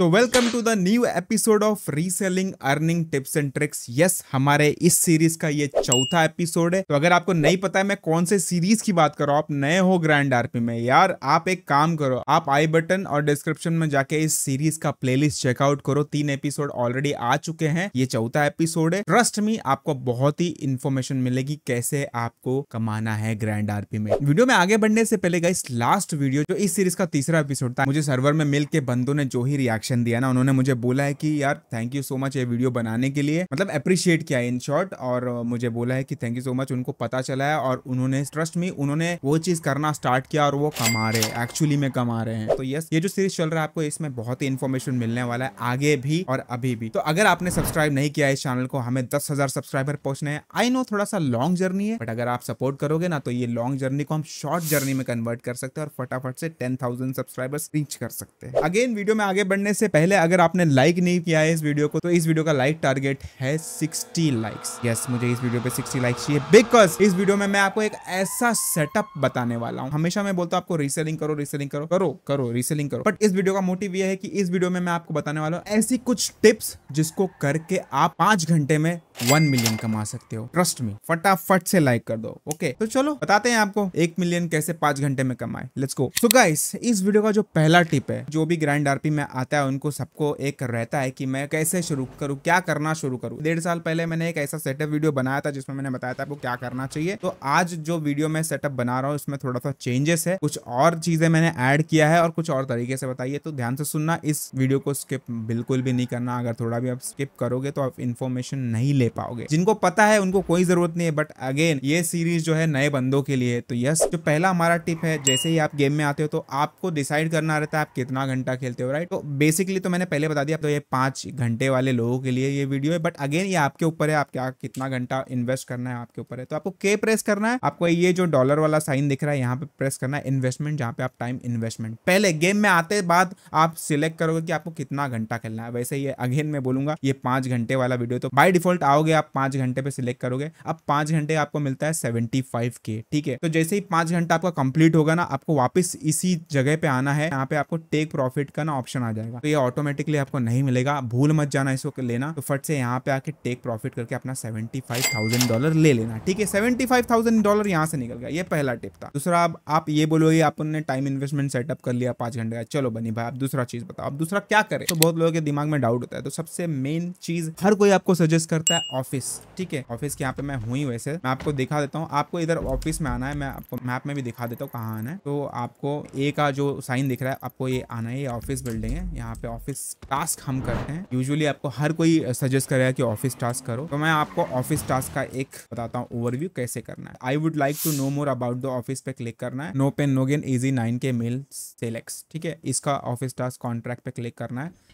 तो welcome to the new episode of reselling earning tips and tricks yes हमारे इस series का ये चौथा एपिसोड है तो अगर आपको नहीं पता है मैं कौन से सीरीज की बात कर रहा हूँ आप नए हो ग्रैंड आरपी में यार आप एक काम करो आप आई बटन और डिस्क्रिप्शन में जाके इस सीरीज का प्लेलिस्ट चेकआउट करो तीन एपिसोड ऑलरेडी आ चुके हैं ये चौथा एपिसोड है ट्रस्ट मी आपको बहुत ही इन्फॉर्मेशन मिलेगी कैसे आपको कमाना है ग्रैंड आरपी में वीडियो में आगे बढ़ने से पहले गई लास्ट वीडियो जो इस सीरीज का तीसरा एपिसोड था मुझे सर्वर में मिल के बंदों ने जो ही रिएक्शन रिएक्शन दिया ना उन्होंने मुझे बोला है कि यार थैंक यू सो मच ये वीडियो बनाने के लिए मतलब अप्रिशिएट किया इन शॉर्ट और मुझे बोला है कि थैंक यू सो मच उनको पता चला है और उन्होंने ट्रस्ट में उन्होंने वो चीज करना स्टार्ट किया और वो कमा रहे हैं एक्चुअली में कमा रहे हैं तो यस ये जो सीरीज चल रहा है आपको इसमें बहुत ही इन्फॉर्मेशन मिलने वाला है आगे भी और अभी भी तो अगर आपने सब्सक्राइब नहीं किया इस चैनल को हमें दस हजार सब्सक्राइबर पहुंचने हैं आई नो थोड़ा सा लॉन्ग जर्नी है बट अगर आप सपोर्ट करोगे ना तो ये लॉन्ग जर्नी को हम शॉर्ट जर्नी में कन्वर्ट कर सकते हैं और फटाफट से टेन थाउजेंड सब्सक्राइबर्स रीच कर सकते हैं अगेन वीडियो में आगे बढ़ने से पहले अगर आपने लाइक नहीं किया है इस वीडियो को तो इस वीडियो का लाइक टारगेट है 60 लाइक्स यस yes, मुझे इस वीडियो पे 60 लाइक्स चाहिए बिकॉज इस वीडियो में मैं आपको एक ऐसा सेटअप बताने वाला हूँ हमेशा मैं बोलता हूँ आपको रीसेलिंग करो रीसेलिंग करो करो करो रीसेलिंग करो बट इस वीडियो का मोटिव यह है कि इस वीडियो में मैं आपको बताने वाला हूँ ऐसी कुछ टिप्स जिसको करके आप पांच घंटे में वन मिलियन कमा सकते हो ट्रस्ट में फटाफट से लाइक कर दो ओके तो चलो बताते हैं आपको एक मिलियन कैसे पांच घंटे में कमाए लेट्स गो सो गाइस इस वीडियो का जो पहला टिप है जो भी ग्रैंड आरपी में आता है उनको सबको एक रहता है कि मैं कैसे शुरू करूँ क्या करना शुरू करूँ डेढ़ साल पहले मैंने एक ऐसा सेटअप वीडियो बनाया था जिसमें मैंने बताया था आपको क्या करना चाहिए तो आज जो वीडियो मैं सेटअप बना रहा हूँ उसमें थोड़ा सा चेंजेस है कुछ और चीजें मैंने ऐड किया है और कुछ और तरीके से बताइए तो ध्यान से सुनना इस वीडियो को स्किप बिल्कुल भी नहीं करना अगर थोड़ा भी आप स्किप करोगे तो आप इन्फॉर्मेशन नहीं ले पाओगे जिनको पता है उनको कोई जरूरत नहीं है बट अगेन ये सीरीज जो है नए बंदों के लिए तो यस जो पहला हमारा टिप है जैसे ही आप गेम में आते हो तो आपको डिसाइड करना रहता है आप कितना घंटा खेलते हो राइट तो बेसिकली तो मैंने पहले बता दिया तो ये पांच घंटे वाले लोगों के लिए ये वीडियो है बट अगेन ये आपके ऊपर है आप क्या कितना घंटा इन्वेस्ट करना है आपके ऊपर है तो आपको के प्रेस करना है आपको ये जो डॉलर वाला साइन दिख रहा है यहाँ पे प्रेस करना है इन्वेस्टमेंट जहाँ पे आप टाइम इन्वेस्टमेंट पहले गेम में आते बाद आप सिलेक्ट करोगे कि आपको कितना घंटा खेलना है वैसे ये अगेन मैं बोलूंगा ये पांच घंटे वाला वीडियो तो बाई डिफॉल्ट आओ जाओगे आप पांच घंटे पे सिलेक्ट करोगे अब पांच घंटे आपको मिलता है सेवेंटी फाइव के ठीक है तो जैसे ही पांच घंटा आपका कंप्लीट होगा ना आपको वापस इसी जगह पे आना है यहाँ पे आपको टेक प्रॉफिट का ना ऑप्शन आ जाएगा तो ये ऑटोमेटिकली आपको नहीं मिलेगा भूल मत जाना इसको लेना तो फट से यहाँ पे आके टेक प्रॉफिट करके अपना सेवेंटी डॉलर ले लेना ठीक है सेवेंटी डॉलर यहाँ से निकल गया ये पहला टिप था दूसरा अब आप ये बोलोगे आपने टाइम इन्वेस्टमेंट सेटअप कर लिया पांच घंटे का चलो बनी भाई आप दूसरा चीज बताओ आप दूसरा क्या करें तो बहुत लोगों के दिमाग में डाउट होता है तो सबसे मेन चीज हर कोई आपको सजेस्ट करता है है ऑफिस ठीक है ऑफिस के यहाँ पे मैं हुई वैसे मैं आपको दिखा देता हूँ आपको इधर ऑफिस में आना है मैं आपको मैप में भी दिखा देता हूँ कहाँ आना है तो आपको ए का जो साइन दिख रहा है आपको ये आना है ये ऑफिस बिल्डिंग है यहाँ पे ऑफिस टास्क हम करते हैं यूजली आपको हर कोई सजेस्ट करेगा की ऑफिस टास्क करो तो मैं आपको ऑफिस टास्क का एक बताता हूँ ओवरव्यू कैसे करना है I would like to know more about the office पे क्लिक करना है no pain no gain easy nine K mail select ठीक है इसका ऑफिस टास्क कॉन्ट्रैक्ट पे क्लिक करना है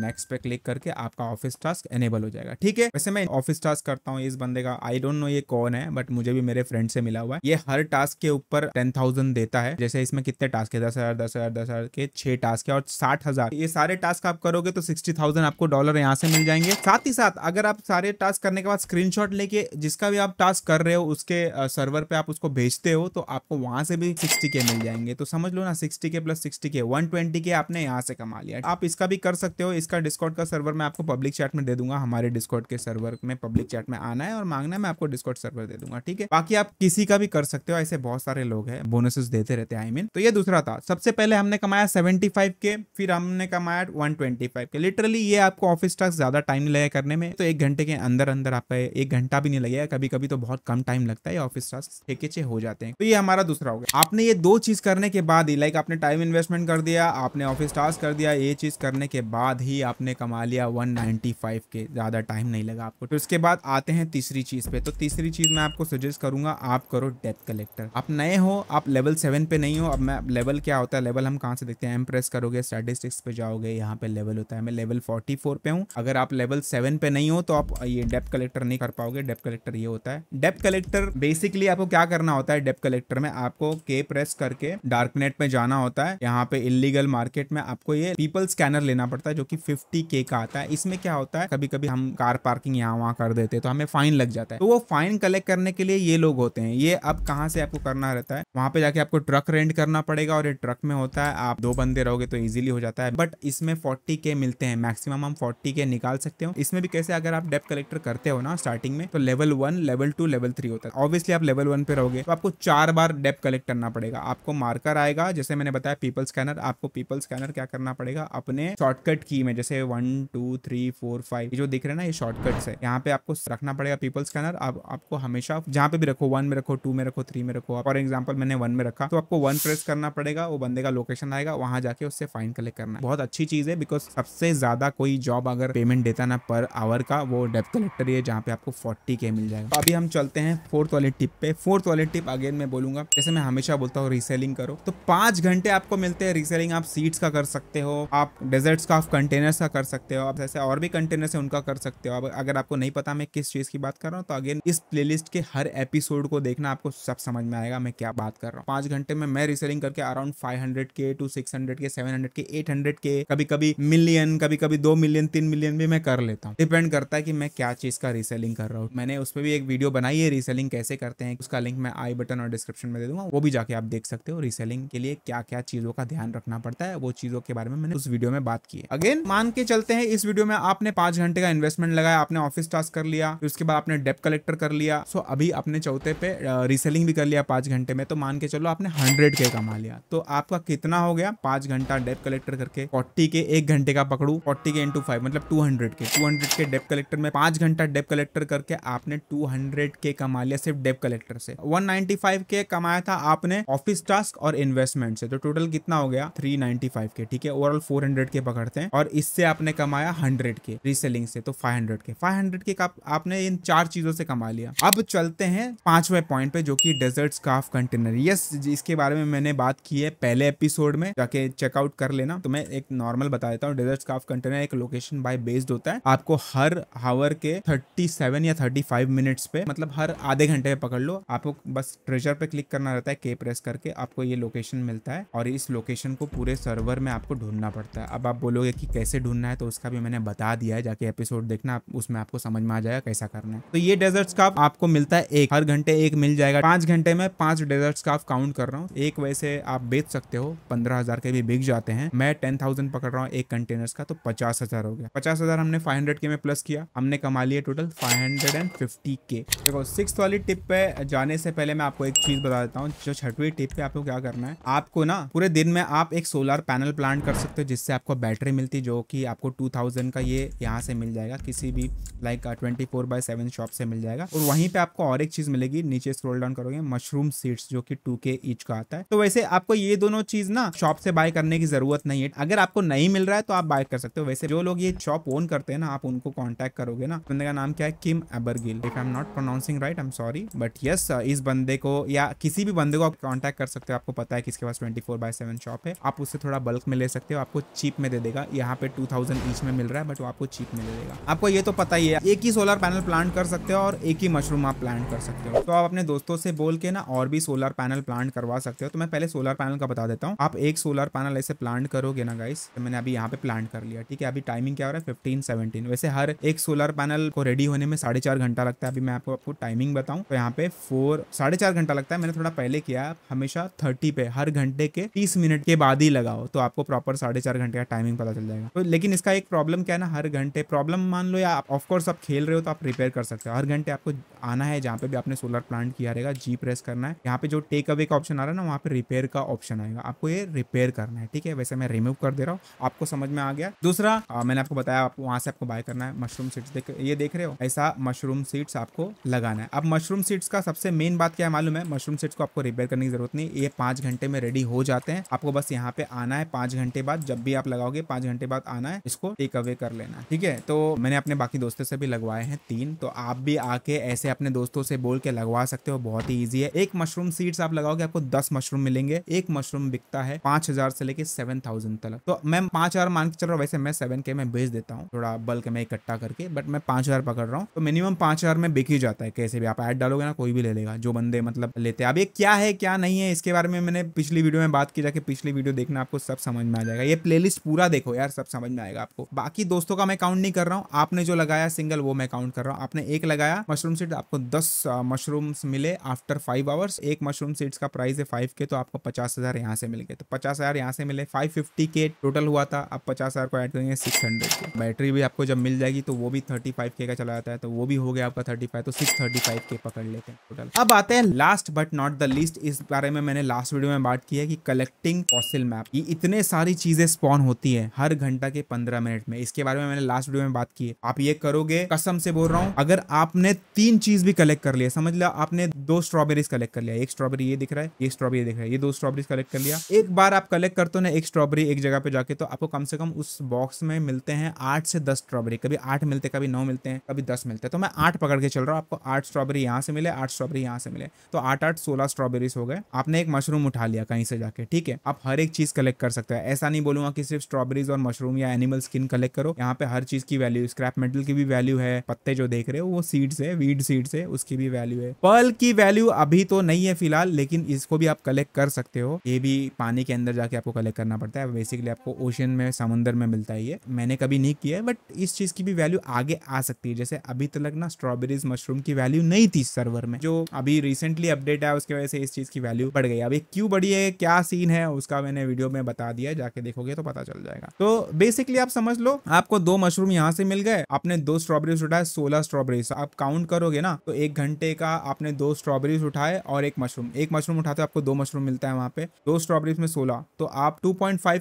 नेक्स्ट पे क्लिक करके आपका ऑफिस टास्क एनेबल हो जाएगा ठीक है वैसे मैं ऑफिस टास्क करता हूँ इस बंदे का आई डोंट नो ये कौन है बट मुझे भी मेरे फ्रेंड से मिला हुआ है ये हर टास्क के ऊपर टेन थाउजेंड देता है जैसे इसमें कितने टास्क है दस हजार दस हजार दस हजार के छह टास्क है और साठ हजार ये सारे टास्क आप करोगे तो सिक्सटी थाउजेंड आपको डॉलर यहाँ से मिल जाएंगे साथ ही साथ अगर आप सारे टास्क करने के बाद स्क्रीन लेके जिसका भी आप टास्क कर रहे हो उसके सर्वर पे आप उसको भेजते हो तो आपको वहां से भी सिक्सटी के मिल जाएंगे तो समझ लो ना sixty K plus sixty K one twenty K आपने यहाँ से कमा लिया आप इसका भी कर सकते हो इसका डिस्कॉर्ड का सर्वर मैं आपको पब्लिक चैट में दे दूंगा हमारे डिस्कॉर्ड के सर्वर में पब्लिक चैट में आना है और मांगना है मैं आपको डिस्कॉर्ड सर्वर दे दूंगा ठीक है बाकी आप किसी का भी कर सकते हो ऐसे बहुत सारे लोग हैं बोनसेस देते रहते हैं आई मीन तो ये दूसरा था सबसे पहले हमने कमाया सेवेंटी फाइव के फिर हमने कमाया one twenty five K literally ये आपको ऑफिस टास्क ज्यादा टाइम नहीं लगेगा करने में तो एक घंटे के अंदर अंदर आपका एक घंटा भी नहीं लगेगा कभी कभी तो बहुत कम टाइम लगता है ऑफिस टास्क ठेकेचे हो जाते हैं तो ये हमारा दूसरा हो गया आपने ये दो चीज करने के बाद ही लाइक आपने टाइम इन्वेस्टमेंट कर दिया आपने ऑफिस टास्क कर दिया ये चीज करने के बाद ही आपने कमा लिया 195 के ज़्यादा टाइम नहीं लगा आपको तो उसके बाद आते हैं तीसरी चीज़ पे तो तीसरी चीज़ मैं आपको सजेस्ट करूंगा आप करो डेथ कलेक्टर आप नए हो आप लेवल सेवन पे नहीं हो अब मैं लेवल क्या होता है लेवल हम कहाँ से देखते हैं एम प्रेस करोगे स्टेटिस्टिक्स पे जाओगे यहाँ पे लेवल होता है मैं लेवल फोर्टी पे हूँ अगर आप लेवल सेवन पे नहीं हो तो आप ये डेप कलेक्टर नहीं कर पाओगे डेप कलेक्टर ये होता है डेप कलेक्टर बेसिकली आपको क्या करना होता है डेप कलेक्टर में आपको के प्रेस करके डार्कनेट में जाना होता है यहाँ पे इलीगल मार्केट में आपको ये पीपल स्कैनर लेना पड़ता है जो कि फिफ्टी के का आता है इसमें क्या होता है कभी कभी हम कार पार्किंग यहाँ वहाँ कर देते हैं तो हमें फाइन लग जाता है तो वो फाइन कलेक्ट करने के लिए ये लोग होते हैं ये अब कहाँ से आपको करना रहता है वहाँ पे जाके आपको ट्रक रेंट करना पड़ेगा और ये ट्रक में होता है आप दो बंदे रहोगे तो इजिली हो जाता है बट इसमें फोर्टी मिलते हैं मैक्सिमम हम फोर्टी निकाल सकते हो इसमें भी कैसे अगर आप डेप कलेक्टर करते हो ना स्टार्टिंग में तो level one level two level three होता है ऑब्वियसली आप लेवल वन पे रहोगे तो आपको चार बार डेप कलेक्ट करना पड़ेगा आपको मार्कर आएगा जैसे मैंने बताया पीपल स्कैनर आपको पीपल स्कैनर क्या करना पड़ेगा अपने शॉर्टकट की की है जैसे one two three four five जो दिख रहे ना ये शॉर्टकट्स है यहाँ पे आपको रखना पड़ेगा पीपल स्कैनर आप, आपको हमेशा जहाँ पे भी रखो वन में रखो टू में रखो थ्री में रखो फॉर एग्जाम्पल मैंने वन में रखा तो आपको वन प्रेस करना पड़ेगा वो बंदे का लोकेशन आएगा वहां जाके उससे फाइन कलेक्ट करना बहुत अच्छी चीज है बिकॉज सबसे ज्यादा कोई जॉब अगर पेमेंट देता ना पर आवर का वो डेप कलेक्टर है जहाँ पे आपको फोर्टी के मिल जाएगा तो अभी हम चलते हैं फोर्थ वाले टिप पे फोर्थ वाले टिप अगेन मैं बोलूंगा जैसे मैं हमेशा बोलता हूँ रीसेलिंग करो तो पांच घंटे आपको मिलते हैं रीसेलिंग आप सीट्स का कर सकते हो आप डेजर्ट्स का कंटेनर्स का कर सकते हो आप जैसे और भी कंटेनर्स है उनका कर सकते हो अब अगर आपको नहीं पता मैं किस चीज़ की बात कर रहा हूँ तो अगेन इस प्लेलिस्ट के हर एपिसोड को देखना आपको सब समझ में आएगा मैं क्या बात कर रहा हूँ पांच घंटे में मैं रिसेलिंग करके around five hundred K to six hundred K seven hundred K eight hundred K कभी कभी मिलियन कभी कभी दो मिलियन तीन मिलियन भी मैं कर लेता हूँ डिपेंड करता है कि मैं क्या चीज़ का रिसेलिंग कर रहा हूँ मैंने उस पर भी एक वीडियो बनाई है रीसेलिंग कैसे करते हैं उसका लिंक मैं आई बटन और डिस्क्रिप्शन में दे दूंगा वो भी जाके आप देख सकते हो रिसलिंग के लिए क्या क्या चीज़ों का ध्यान रखना पड़ता है वो चीज़ों के बारे में मैंने उस वीडियो में बात की अगेन मान के चलते हैं इस वीडियो में आपने पांच घंटे का इन्वेस्टमेंट लगाया आपने ऑफिस टास्क कर लिया उसके बाद आपने डेप कलेक्टर कर लिया सो अभी अपने चौथे पे रीसेलिंग भी कर लिया पांच घंटे में तो मान के चलो आपने हंड्रेड के कमा लिया तो आपका कितना हो गया पांच घंटा डेप कलेक्टर करके फोर्टी के एक घंटे का पकड़ू फोर्टी के इंटू फाइव मतलब two hundred K two hundred K dep collector में पांच घंटा डेप कलेक्टर करके आपने टू हंड्रेड के कमा लिया सिर्फ डेप कलेक्टर से वन नाइनटी फाइव के कमाया था आपने ऑफिस टास्क और इन्वेस्टमेंट से तो टोटल कितना हो गया थ्री नाइनटी फाइव के ठीक है ओवरऑल फोर हंड्रेड के पकड़ते हैं और इससे आपने कमाया हंड्रेड के रीसेलिंग से तो five hundred K five hundred K आप, आपने इन चार चीजों से कमा लिया अब चलते हैं पांचवे पॉइंट पे जो कि डेजर्ट स्काफ कंटेनर यस इसके बारे में मैंने बात की है पहले एपिसोड में जाके चेकआउट कर लेना तो मैं एक नॉर्मल बता देता हूँ डेजर्ट स्काफ कंटेनर एक लोकेशन बाय बेस्ड होता है आपको हर हावर के थर्टी सेवन या थर्टी फाइव मिनट्स पे मतलब हर आधे घंटे पे पकड़ लो आपको बस ट्रेजर पे क्लिक करना रहता है के प्रेस करके आपको ये लोकेशन मिलता है और इस लोकेशन को पूरे सर्वर में आपको ढूंढना पड़ता है अब आप बोलोगे कैसे कैसे ढूंढना है तो उसका भी मैंने बता दिया है जाके एपिसोड देखना उसमें आपको समझ में आ जाएगा कैसा करना है तो ये डेजर्ट काफ आपको मिलता है एक हर घंटे एक मिल जाएगा पांच घंटे में पांच डेजर्ट काफ काउंट कर रहा हूँ एक वैसे आप बेच सकते हो पंद्रह हजार के भी बिक जाते हैं मैं टेन थाउजेंड पकड़ रहा हूँ एक कंटेनर का तो पचास हजार हो गया पचास हजार हमने फाइव हंड्रेड के में प्लस किया हमने कमा लिया total five hundred and fifty K देखो सिक्स वाली टिप पे जाने से पहले मैं आपको एक चीज बता देता हूँ जो छठवी टिप पे आपको क्या करना है आपको ना पूरे दिन में आप एक सोलर पैनल प्लांट कर सकते हो जिससे आपको बैटरी मिलती जो जो कि आपको टू थाउजेंड का ये यहाँ से मिल जाएगा किसी भी like twenty four by seven shop से मिल जाएगा और वहीं पे आपको और एक चीज़ मिलेगी नीचे स्क्रोल डाउन करोगे मशरूम सीड्स जो कि टू के ईच का आता है तो वैसे आपको ये दोनों चीज़ ना शॉप से बाय करने की ज़रूरत नहीं है अगर आपको नहीं मिल रहा है तो आप बाय कर सकते हो वैसे जो लोग ये शॉप ओन करते हैं ना आप उनको कॉन्टेक्ट करोगे ना बंदे का नाम क्या है Kim Abergil if I am not pronouncing right I am sorry but yes इस बंदे को या किसी भी बंदे को आप कॉन्टेक्ट कर सकते हो आपको पता है किसके पास twenty four by seven shop है आप उससे थोड़ा बल्क में ले सकते हो आपको चीप में दे देगा यहाँ पे टू थाउजेंड ईच में मिल रहा है बट वो आपको चीप मिलेगा आपको ये तो पता ही है एक ही सोलर पैनल प्लांट कर सकते हो और एक ही मशरूम आप प्लांट कर सकते हो तो आप अपने दोस्तों से बोल के ना और भी सोलर पैनल प्लांट करवा सकते हो तो मैं पहले सोलर पैनल का बता देता हूँ आप एक सोलर पैनल ऐसे प्लांट करोगे ना गाइस तो मैंने अभी यहाँ पे प्लांट कर लिया ठीक है अभी टाइमिंग क्या हो रहा है फिफ्टीन सेवेंटीन वैसे हर एक सोलर पैनल को रेडी होने में साढ़े चार घंटा लगता है अभी मैं आपको आपको टाइमिंग बताऊँ तो यहाँ पे फोर साढ़े चार घंटा लगता है मैंने थोड़ा पहले किया हमेशा थर्टी पे हर घंटे के तीस मिनट के बाद ही लगाओ तो आपको प्रॉपर साढ़े चार घंटे का टाइमिंग पता चल जाएगा जाएगा तो लेकिन इसका एक प्रॉब्लम क्या है ना हर घंटे प्रॉब्लम मान लो या ऑफकोर्स आप खेल रहे हो तो आप रिपेयर कर सकते हो हर घंटे आपको आना है जहाँ पे भी आपने सोलर प्लांट किया रहेगा जी प्रेस करना है यहाँ पे जो टेक अवे का ऑप्शन आ रहा है ना वहाँ पे रिपेयर का ऑप्शन आएगा आपको ये रिपेयर करना है ठीक है वैसे मैं रिमूव कर दे रहा हूँ आपको समझ में आ गया दूसरा मैंने आपको बताया आपको वहां से आपको बाय करना है मशरूम सीड्स देख ये देख रहे हो ऐसा मशरूम सीड्स आपको लगाना है अब मशरूम सीड्स का सबसे मेन बात क्या है मालूम है मशरूम सीड्स को आपको रिपेयर करने की जरूरत नहीं ये पांच घंटे में रेडी हो जाते हैं आपको बस यहाँ पे आना है पांच घंटे बाद जब भी आप लगाओगे पांच घंटे बाद आना है इसको टेक अवे कर लेना है ठीक है तो मैंने अपने बाकी दोस्तों से भी लगवाए हैं तीन तो आप भी आके ऐसे अपने दोस्तों से बोल के लगवा सकते हो बहुत ही ईजी है एक मशरूम सीड्स आप लगाओगे आपको दस मशरूम मिलेंगे एक मशरूम बिकता है पांच से लेके सेवन थाउजेंड तक तो मैं पांच हजार मान के चल रहा हूँ वैसे मैं सेवन के में बेच देता हूँ थोड़ा बल्क में इकट्ठा करके बट मैं पांच हजार पकड़ रहा हूँ तो मिनिमम पांच हजार में बिक ही जाता है कैसे भी आप ऐड डालोगे ना कोई भी ले लेगा जो बंदे मतलब लेते हैं अब ये क्या है क्या नहीं है इसके बारे में मैंने पिछली वीडियो में बात की जाके पिछली वीडियो देखना आपको सब समझ में आ जाएगा ये प्लेलिस्ट पूरा देखो यार सब समझ में आएगा आपको बाकी दोस्तों का मैं काउंट नहीं कर रहा हूँ आपने जो लगाया सिंगल वो मैं काउंट कर रहा हूँ आपने एक लगाया मशरूम सीड आपको दस मशरूम्स मिले आफ्टर फाइव आवर्स एक मशरूम सीड्स का प्राइस है फाइव के तो आपको पचास हजार यहाँ से मिल गए तो पचास हजार यहाँ से मिले फाइव फिफ्टी के टोटल हुआ था आप पचास हजार को ऐड करेंगे सिक्स हंड्रेड के बैटरी भी आपको जब मिल जाएगी तो वो भी थर्टी फाइव के का चला जाता है तो वो भी हो गया आपका थर्टी फाइव तो सिक्स थर्टी फाइव के पकड़ लेते हैं टोटल अब आते हैं last but not the least इस बारे में मैंने लास्ट वीडियो में बात की है कि कलेक्टिंग फॉसिल मैप ये इतने सारी चीजें स्पॉन होती है हर घंटे घंटा के पंद्रह मिनट में इसके बारे में मैंने लास्ट वीडियो में बात की है आप ये करोगे कसम से बोल रहा हूँ अगर आपने तीन चीज भी कलेक्ट कर लिया समझ लिया आपने दो स्ट्रॉबेरीज कलेक्ट कर लिया एक स्ट्रॉबेरी ये दिख रहा है एक स्ट्रॉबेरी दिख रहा है ये दो स्ट्रॉबेरीज कलेक्ट कर लिया एक बार आप कलेक्ट करते हो ना एक स्ट्रॉबेरी एक जगह पे जाके तो आपको कम से कम उस बॉक्स में मिलते हैं आठ से दस स्ट्रॉबेरी कभी आठ मिलते कभी नौ मिलते हैं कभी दस मिलते हैं तो मैं आठ पकड़ के चल रहा हूँ आपको आठ स्ट्रॉबेरी यहाँ से मिले आठ स्ट्रॉबेरी यहाँ से मिले तो आठ आठ सोलह स्ट्रॉबेरीज हो गए आपने एक मशरूम उठा लिया कहीं से जाके ठीक है आप हर एक चीज कलेक्ट कर सकते हैं ऐसा नहीं बोलूंगा कि सिर्फ स्ट्रॉबेरीज और मशरूम मशरूम या एनिमल स्किन कलेक्ट करो यहाँ पे हर चीज की वैल्यू स्क्रैप मेटल की भी वैल्यू है पत्ते जो देख रहे हो वो सीड्स है वीड सीड्स है उसकी भी वैल्यू है पर्ल की वैल्यू अभी तो नहीं है फिलहाल लेकिन इसको भी आप कलेक्ट कर सकते हो ये भी पानी के अंदर जाके आपको कलेक्ट करना पड़ता है बेसिकली आपको ओशन में समुद्र में मिलता है ये मैंने कभी नहीं किया है बट इस चीज की भी वैल्यू आगे आ सकती है जैसे अभी तक ना स्ट्रॉबेरीज मशरूम की वैल्यू नहीं थी सर्वर में जो अभी रिसेंटली अपडेट है उसकी वजह से इस चीज की वैल्यू बढ़ गई अभी क्यों बढ़ी है क्या सीन है उसका मैंने वीडियो में बता दिया जाके देखोगे तो पता चल जाएगा तो बेसिकली आप समझ लो आपको दो मशरूम यहाँ से मिल गए आपने दो स्ट्रॉबेरीज उठाए सोलह स्ट्रॉबेरीज आप काउंट करोगे ना तो एक घंटे का आपने दो स्ट्रॉबेरीज उठाए और एक मशरूम एक मशरूम उठाते आपको दो मशरूम मिलता है वहाँ पे दो स्ट्रॉबेरीज में सोलह तो आप टू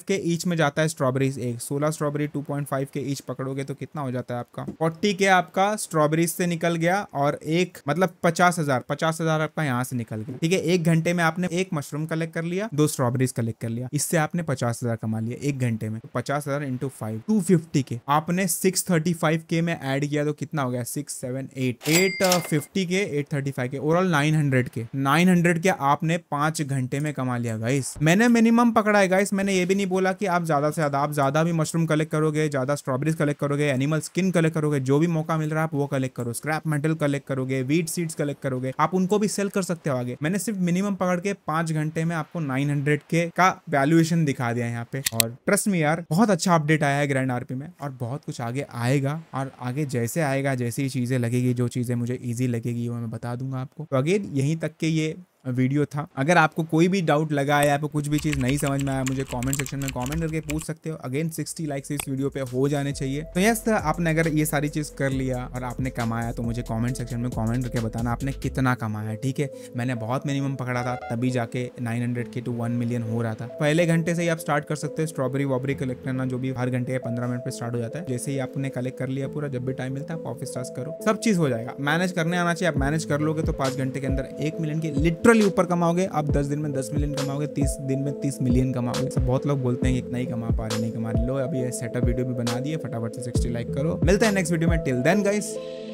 के ईच में जाता है स्ट्रॉबेरीज एक सोलह स्ट्रॉबेरी टू के ईच पकड़ोगे तो कितना हो जाता है आपका फोर्टी के आपका स्ट्रॉबेरीज से निकल गया और एक मतलब पचास हजार पचास हजार आपका यहाँ से निकल गया ठीक है एक घंटे में आपने एक मशरूम कलेक्ट कर लिया दो स्ट्रॉबेरीज कलेक्ट कर लिया इससे आपने पचास हजार कमा लिया एक घंटे में तो पचास हजार हजार इंटू फाइव टू फिफ्टी के आपने सिक्स थर्टी फाइव के में एड किया तो कितना हो गया six seven eight eight fifty K eight thirty five K overall nine hundred K nine hundred K आपने पांच घंटे में कमा लिया गाइस मैंने मिनिमम पकड़ा है गाइस मैंने ये भी नहीं बोला कि आप ज्यादा से ज्यादा आप ज्यादा भी मशरूम कलेक्ट करोगे ज्यादा स्ट्रॉबेरीज कलेक्ट करोगे एनिमल स्किन कलेक्ट करोगे जो भी मौका मिल रहा है आप वो कलेक्ट करो स्क्रैप मेटल कलेक्ट करोगे वीट सीड्स कलेक्ट करोगे आप उनको भी सेल कर सकते हो आगे मैंने सिर्फ मिनिमम पकड़ के पांच घंटे में आपको नाइन हंड्रेड के का वैल्यूएशन दिखा दिया यहाँ पे और ट्रस्ट मी यार बहुत अच्छा अच्छा अपडेट आया है ग्रैंड आरपी में और बहुत कुछ आगे आएगा और आगे जैसे आएगा जैसी चीज़ें लगेगी जो चीज़ें मुझे ईजी लगेगी वो मैं बता दूंगा आपको तो अगेन यहीं तक के ये वीडियो था अगर आपको कोई भी डाउट लगा या आपको कुछ भी चीज़ नहीं समझ में आया मुझे कमेंट सेक्शन में कमेंट करके पूछ सकते हो अगेन 60 लाइक्स इस वीडियो पे हो जाने चाहिए तो यस आपने अगर ये सारी चीज़ कर लिया और आपने कमाया तो मुझे कमेंट सेक्शन में कमेंट करके बताना आपने कितना कमाया ठीक है मैंने बहुत मिनिमम पकड़ा था तभी जाके नाइन के टू वन मिलियन हो रहा था पहले घंटे से ही आप स्टार्ट कर सकते हो स्ट्रॉबेरी वॉबरी कलेक्ट करना जो भी हर घंटे पंद्रह मिनट पर स्टार्ट हो जाता है जैसे ही आपने कलेक्ट कर लिया पूरा जब भी टाइम मिलता है आप ऑफिस टास्क करो सब चीज़ हो जाएगा मैनेज करने आना चाहिए आप मैनेज कर लोगे तो पाँच घंटे के अंदर एक मिलियन की लिटर लिटरली ऊपर कमाओगे आप दस दिन में दस मिलियन कमाओगे तीस दिन में तीस मिलियन कमाओगे सब बहुत लोग बोलते हैं इतना ही कमा पा रहे नहीं कमा लो अभी सेटअप वीडियो भी बना दिए फटाफट से सिक्सटी लाइक करो मिलते हैं नेक्स्ट वीडियो में टिल देन गाइस